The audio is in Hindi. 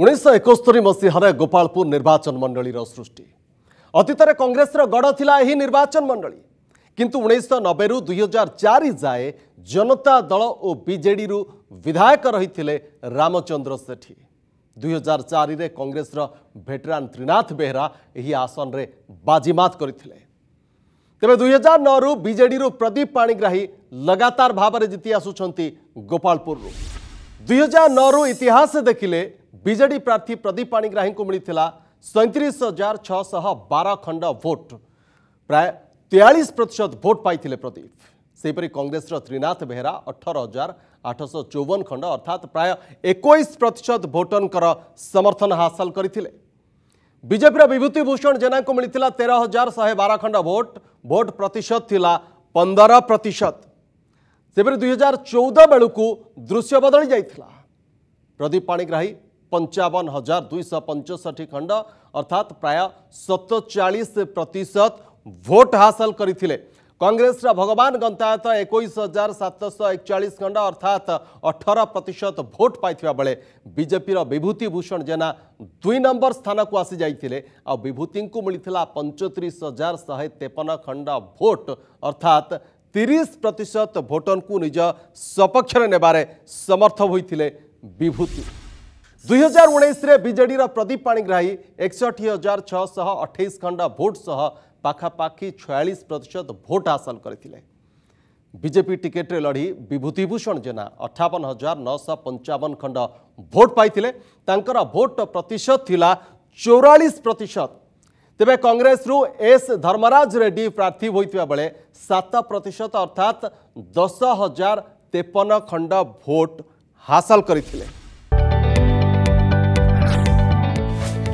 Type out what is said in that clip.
ଉଣେଇଶହ ଏକସ୍ତରୀ ମସିହାରେ ଗୋପାଳପୁର ନିର୍ବାଚନ ମଣ୍ଡଳୀର ସୃଷ୍ଟି ଅତୀତରେ କଂଗ୍ରେସର ଗଡ଼ ଥିଲା ଏହି ନିର୍ବାଚନ ମଣ୍ଡଳୀ କିନ୍ତୁ ଉଣେଇଶହ ନବେରୁ ଦୁଇହଜାର ଚାରି ଯାଏ ଜନତା ଦଳ ଓ ବିଜେଡ଼ିରୁ ବିଧାୟକ ରହିଥିଲେ ରାମଚନ୍ଦ୍ର ସେଠୀ ଦୁଇହଜାର ଚାରିରେ କଂଗ୍ରେସର ଭେଟେରାନ୍ ତ୍ରିନାଥ ବେହେରା ଏହି ଆସନରେ ବାଜିମାତ କରିଥିଲେ ତେବେ ଦୁଇହଜାର ନଅରୁ ବିଜେଡ଼ିରୁ ପ୍ରଦୀପ ପାଣିଗ୍ରାହୀ ଲଗାତାର ଭାବରେ ଜିତି ଆସୁଛନ୍ତି ଗୋପାଳପୁରରୁ ଦୁଇହଜାର ନଅରୁ ଇତିହାସ ଦେଖିଲେ विजेडी प्रार्थी प्रदीप पाणीग्राही को मिले सैंतीस हजार छःशह बार खंड भोट प्राय तेयास प्रतिशत भोट पाई प्रदीप से कंग्रेस त्रिनाथ बेहरा अठर हजार आठश चौवन खंड अर्थात प्राय एक प्रतिशत भोटर समर्थन हासिल करते बीजेपी विभूति भूषण जेना को मिले तेरह हजार शहे बार खंड भोट भोट प्रतिशत थिला पंदर प्रतिशत से दुई हजार चौदह बेलू दृश्य बदली जा प्रदीप पाणीग्राही पंचावन हजार दुईश पंचष्ठी खंड अर्थात प्राय सतचा प्रतिशत भोट हासल करते कंग्रेस भगवान गंतायत एक हजार सातश एक चाश खंड अर्थात अठर प्रतिशत भोट पाई बेले बीजेपी विभूति भूषण जेना दुई नंबर स्थान को आसी जाइए आभूति को मिलता पंचतीस हजार शहे तेपन खंड भोट अर्थात तीस प्रतिशत भोटर को निज सपक्ष समर्थ होते विभूति ଦୁଇହଜାର ଉଣେଇଶରେ ବିଜେଡ଼ିର ପ୍ରଦୀପ ପାଣିଗ୍ରାହୀ ଏକଷଠି ହଜାର ଛଅଶହ ଅଠେଇଶ ଖଣ୍ଡ ଭୋଟ୍ ସହ ପାଖାପାଖି ଛୟାଳିଶ ପ୍ରତିଶତ ଭୋଟ୍ ହାସଲ କରିଥିଲେ ବିଜେପି ଟିକେଟ୍ରେ ଲଢ଼ି ବିଭୂତିଭୂଷଣ ଜେନା ଅଠାବନ ହଜାର ନଅଶହ ପଞ୍ଚାବନ ଖଣ୍ଡ ଭୋଟ୍ ପାଇଥିଲେ ତାଙ୍କର ଭୋଟ୍ ପ୍ରତିଶତ ଥିଲା ଚଉରାଳିଶ ପ୍ରତିଶତ ତେବେ କଂଗ୍ରେସରୁ ଏସ୍ ଧର୍ମରାଜ ରେଡ୍ଡି ପ୍ରାର୍ଥୀ ହୋଇଥିବା ବେଳେ ସାତ ପ୍ରତିଶତ ଅର୍ଥାତ୍ ଦଶ ହଜାର ତେପନ ଖଣ୍ଡ ଭୋଟ୍ ହାସଲ କରିଥିଲେ